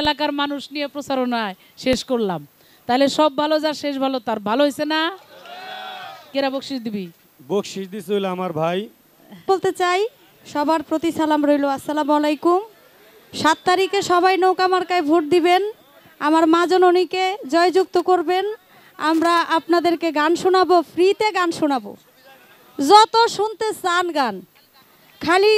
এলাকার মানুষ নিয়ে প্রচারণায় শেষ করলাম তাহলে সব ভালো যা শেষ ভালো তার ভালো হয়েছে না কেরা বকশিস দিবি বকশিস হইল আমার ভাই বলতে চাই সবার প্রতি সালাম রইল আসসালামু আলাইকুম সাত তারিখে সবাই নৌকা মার্কায় ভোট দিবেন আমার মাজন উনিকে জয়যুক্ত করবেন আমরা আপনাদেরকে গান শোনাবো ফ্রিতে গান শোনাবো যত শুনতে চান গান খালি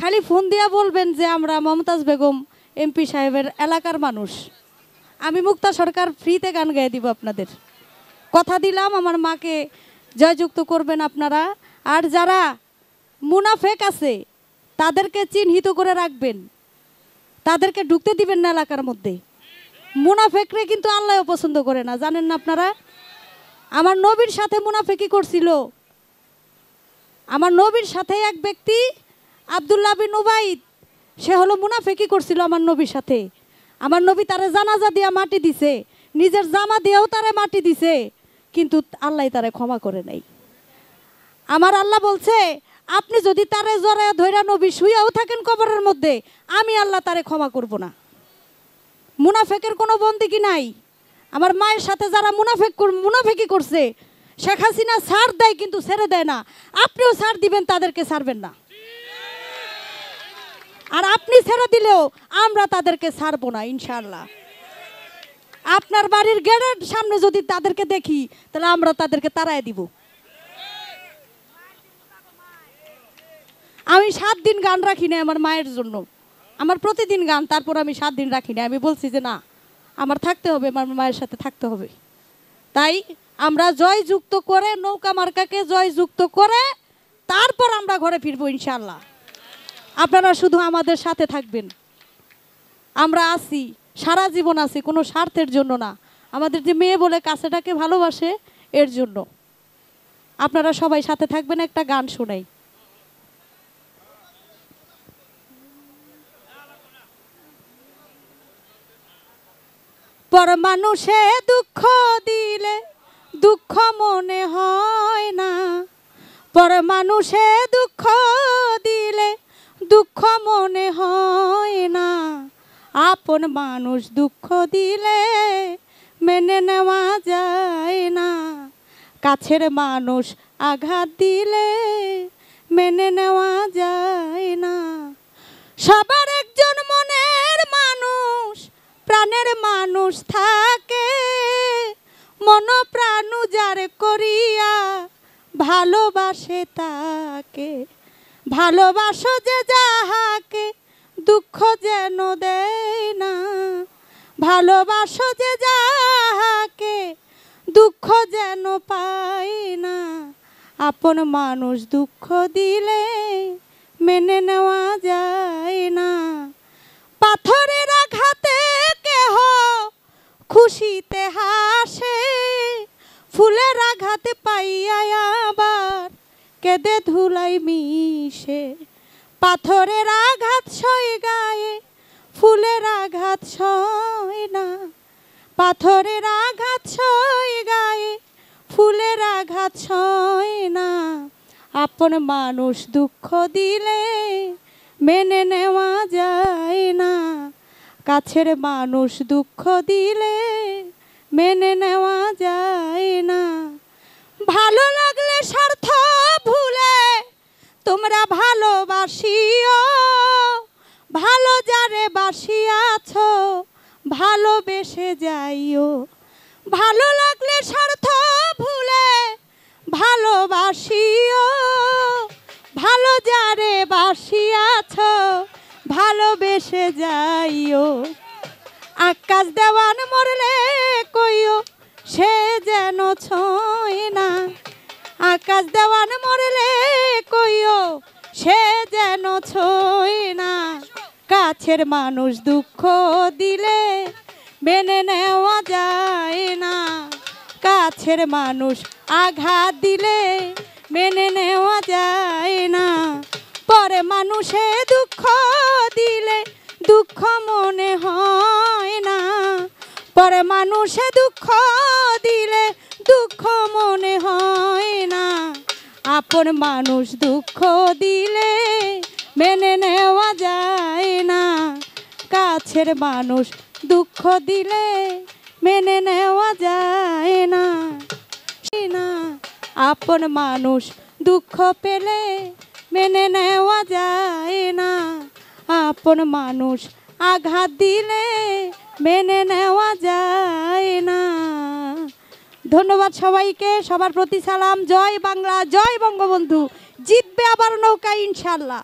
খালি ফোন দিয়া বলবেন যে আমরা মমতাজ বেগম এমপি সাহেবের এলাকার মানুষ আমি মুক্তা সরকার ফ্রিতে গান গাইয়ে দিব আপনাদের কথা দিলাম আমার মাকে জয়যুক্ত করবেন আপনারা আর যারা মুনাফেক আছে তাদেরকে চিহ্নিত করে রাখবেন তাদেরকে ঢুকতে দিবেন না এলাকার মধ্যে মুনাফেকরে কিন্তু আল্লাহ পছন্দ করে না জানেন না আপনারা আমার নবীর সাথে মুনাফেকি করছিল আমার নবীর সাথে এক ব্যক্তি আবদুল্লাহ বিন উবাইদ সে হলো মুনাফেকি করছিল আমার নবীর সাথে আমার নবী তারে জানাজা দিয়া মাটি দিছে নিজের জামা দিয়েও তারে মাটি দিছে কিন্তু আল্লাহ তারে ক্ষমা করে নাই আমার আল্লাহ বলছে আপনি যদি তারে জরায়া ধৈরা নবী শুয়েও থাকেন কবরের মধ্যে আমি আল্লাহ তারে ক্ষমা করব না মুনাফেকের কোনো বন্দিকি নাই আমার মায়ের সাথে যারা মুনাফেক মুনাফেকি করছে শেখ হাসিনা সার দেয় কিন্তু ছেড়ে দেয় না আপনিও সার দিবেন তাদেরকে ছাড়বেন না আর আপনি ছেড়ে দিলেও আমরা তাদেরকে ছাড়বো না ইনশাল্লাহ আপনার বাড়ির গেটের সামনে যদি তাদেরকে দেখি তাহলে আমরা তাদেরকে তাড়ায় দিব আমি সাত দিন গান রাখি না আমার মায়ের জন্য আমার প্রতিদিন গান তারপর আমি সাত দিন রাখি না আমি বলছি যে না আমার থাকতে হবে আমার মায়ের সাথে থাকতে হবে তাই আমরা জয় যুক্ত করে নৌকা মার্কাকে জয় যুক্ত করে তারপর আমরা ঘরে ফিরবো ইনশাল্লাহ আপনারা শুধু আমাদের সাথে থাকবেন আমরা আছি সারা জীবন আছি কোনো স্বার্থের জন্য না আমাদের যে মেয়ে বলে কাছেটাকে ভালোবাসে এর জন্য আপনারা সবাই সাথে থাকবেন একটা গান শুনে পর মানুষে দুঃখ দিলে দুঃখ মনে হয় না পর মানুষে দুঃখ দিলে দুঃখ মনে হয় না আপন মানুষ দুঃখ দিলে মেনে নেওয়া যায় না কাছের মানুষ আঘাত দিলে মেনে নেওয়া যায় না সবার একজন মনের মানুষ প্রাণের মানুষ থাকে মন প্রাণ যার করিয়া ভালোবাসে তাকে ভালোবাসো যে যাহাকে দুঃখ যেন দেয় না ভালোবাসো যে যাহাকে দুঃখ যেন পাই না আপন মানুষ দুঃখ দিলে মেনে নেওয়া যায় না পাথরের আঘাতে কেহ খুশিতে হাসে ফুলের আঘাতে পাইয়া আবার কেঁদে ধুলাই মিশে পাথরের আঘাত সয় গায়ে ফুলের আঘাত সয় না পাথরের আঘাত সয় গায়ে ফুলের আঘাত সয় না আপন মানুষ দুঃখ দিলে মেনে নেওয়া যায় না কাছের মানুষ দুঃখ দিলে মেনে নেওয়া যায় না ভালো তোমরা ভালোবাসিও ভালো যারে আছো ভালোবেসে যাইও ভালো লাগলে স্বার্থ ভুলে ভালোবাসিও ভালো যারে আছো ভালোবেসে যাইও আকাশ দেওয়ান মরলে কইও সে যেন ছয় না কাজ দেওয়ান মরলে কইও সে যেন ছই না কাছের মানুষ দুঃখ দিলে মেনে নেওয়া যায় না কাছের মানুষ আঘাত দিলে মেনে নেওয়া যায় না পরে মানুষে দুঃখ দিলে দুঃখ মনে হয় না পরে মানুষে দুঃখ দিলে দুঃখ মনে হয় না আপন মানুষ দুঃখ দিলে মেনে নেওয়া যায় না কাছের মানুষ দুঃখ দিলে মেনে নেওয়া যায় না না আপন মানুষ দুঃখ পেলে মেনে নেওয়া যায় না আপন মানুষ আঘাত দিলে মেনে নেওয়া যায় ধন্যবাদ সবাইকে সবার প্রতি সালাম জয় বাংলা জয় বঙ্গবন্ধু জিতবে আবার নৌকা ইনশাল্লাহ